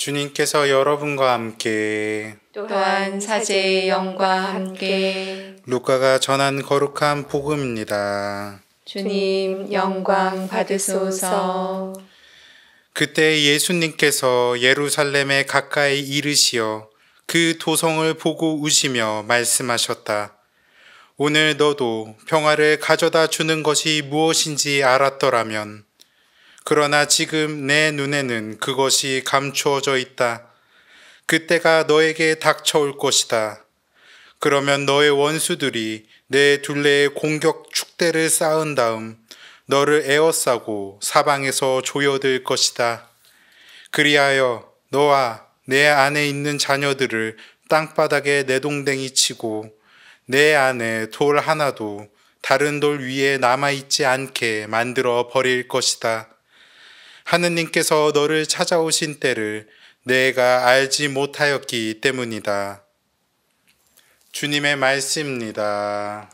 주님께서 여러분과 함께 또한 사제의 영과 함께 루카가 전한 거룩한 복음입니다. 주님 영광 받으소서. 그때 예수님께서 예루살렘에 가까이 이르시어 그 도성을 보고 우시며 말씀하셨다. 오늘 너도 평화를 가져다 주는 것이 무엇인지 알았더라면 그러나 지금 내 눈에는 그것이 감추어져 있다. 그때가 너에게 닥쳐올 것이다. 그러면 너의 원수들이 내 둘레에 공격 축대를 쌓은 다음 너를 에워싸고 사방에서 조여들 것이다. 그리하여 너와 내 안에 있는 자녀들을 땅바닥에 내동댕이 치고 내 안에 돌 하나도 다른 돌 위에 남아있지 않게 만들어 버릴 것이다. 하느님께서 너를 찾아오신 때를 내가 알지 못하였기 때문이다. 주님의 말씀입니다.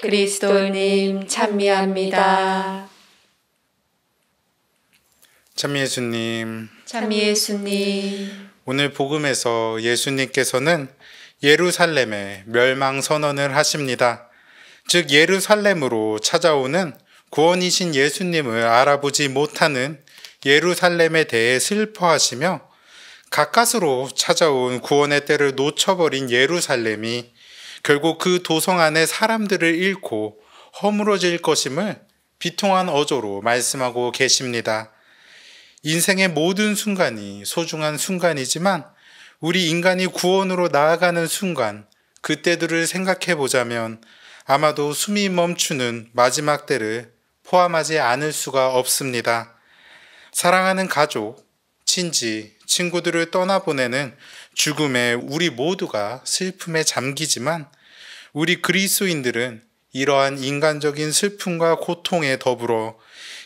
그리스도님 찬미합니다. 찬미 예수님. 찬미 예수님. 오늘 복음에서 예수님께서는 예루살렘의 멸망 선언을 하십니다. 즉 예루살렘으로 찾아오는 구원이신 예수님을 알아보지 못하는 예루살렘에 대해 슬퍼하시며 가까스로 찾아온 구원의 때를 놓쳐버린 예루살렘이 결국 그 도성 안에 사람들을 잃고 허물어질 것임을 비통한 어조로 말씀하고 계십니다. 인생의 모든 순간이 소중한 순간이지만 우리 인간이 구원으로 나아가는 순간 그때들을 생각해 보자면 아마도 숨이 멈추는 마지막 때를 포함하지 않을 수가 없습니다. 사랑하는 가족, 친지, 친구들을 떠나보내는 죽음에 우리 모두가 슬픔에 잠기지만 우리 그리스도인들은 이러한 인간적인 슬픔과 고통에 더불어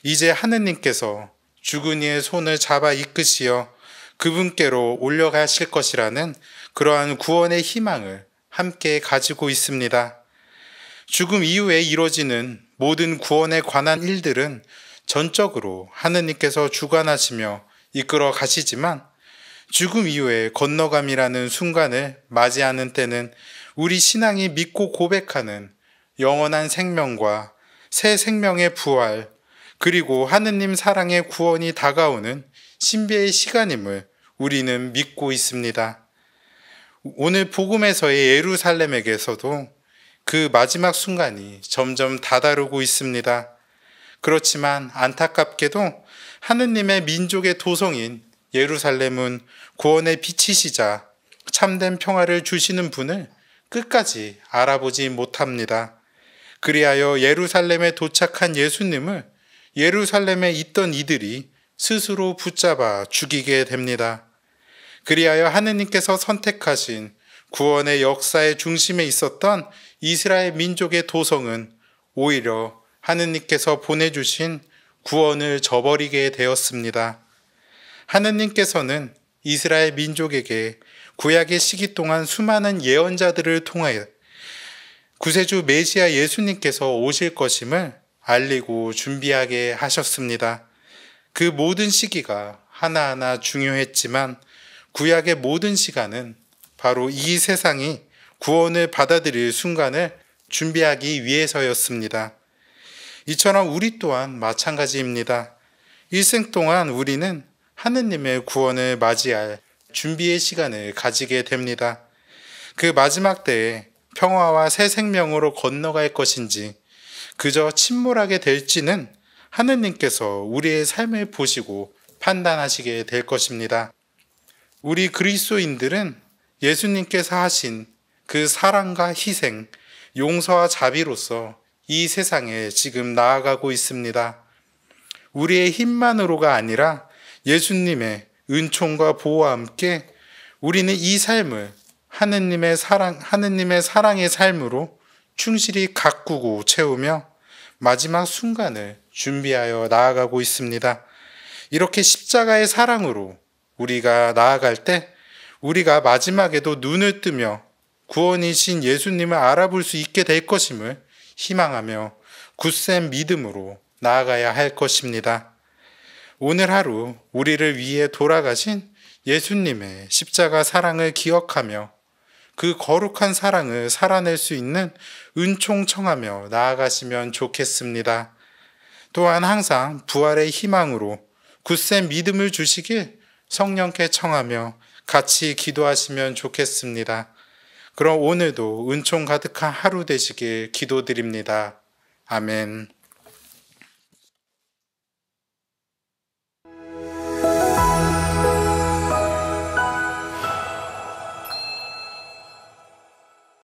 이제 하느님께서 죽은 이의 손을 잡아 이끄시어 그분께로 올려가실 것이라는 그러한 구원의 희망을 함께 가지고 있습니다. 죽음 이후에 이루어지는 모든 구원에 관한 일들은 전적으로 하느님께서 주관하시며 이끌어 가시지만 죽음 이후에 건너감이라는 순간을 맞이하는 때는 우리 신앙이 믿고 고백하는 영원한 생명과 새 생명의 부활, 그리고 하느님 사랑의 구원이 다가오는 신비의 시간임을 우리는 믿고 있습니다. 오늘 복음에서의 예루살렘에게서도 그 마지막 순간이 점점 다다르고 있습니다. 그렇지만 안타깝게도 하느님의 민족의 도성인 예루살렘은 구원의 빛이시자 참된 평화를 주시는 분을 끝까지 알아보지 못합니다. 그리하여 예루살렘에 도착한 예수님을 예루살렘에 있던 이들이 스스로 붙잡아 죽이게 됩니다. 그리하여 하느님께서 선택하신 구원의 역사의 중심에 있었던 이스라엘 민족의 도성은 오히려 하느님께서 보내주신 구원을 저버리게 되었습니다. 하느님께서는 이스라엘 민족에게 구약의 시기 동안 수많은 예언자들을 통하여 구세주 메시아 예수님께서 오실 것임을 알리고 준비하게 하셨습니다. 그 모든 시기가 하나하나 중요했지만 구약의 모든 시간은 바로 이 세상이 구원을 받아들일 순간을 준비하기 위해서였습니다. 이처럼 우리 또한 마찬가지입니다. 일생 동안 우리는 하느님의 구원을 맞이할 준비의 시간을 가지게 됩니다. 그 마지막 때에 평화와 새 생명으로 건너갈 것인지 그저 침몰하게 될지는 하느님께서 우리의 삶을 보시고 판단하시게 될 것입니다. 우리 그리스도인들은 예수님께서 하신 그 사랑과 희생, 용서와 자비로서 이 세상에 지금 나아가고 있습니다. 우리의 힘만으로가 아니라 예수님의 은총과 보호와 함께 우리는 이 삶을 하느님의 사랑, 하느님의 사랑의 삶으로 충실히 가꾸고 채우며 마지막 순간을 준비하여 나아가고 있습니다. 이렇게 십자가의 사랑으로 우리가 나아갈 때 우리가 마지막에도 눈을 뜨며 구원이신 예수님을 알아볼 수 있게 될 것임을 희망하며 굳센 믿음으로 나아가야 할 것입니다. 오늘 하루 우리를 위해 돌아가신 예수님의 십자가 사랑을 기억하며 그 거룩한 사랑을 살아낼 수 있는 은총 청하며 나아가시면 좋겠습니다. 또한 항상 부활의 희망으로 굳센 믿음을 주시길 성령께 청하며 같이 기도하시면 좋겠습니다. 그럼 오늘도 은총 가득한 하루 되시길 기도드립니다. 아멘.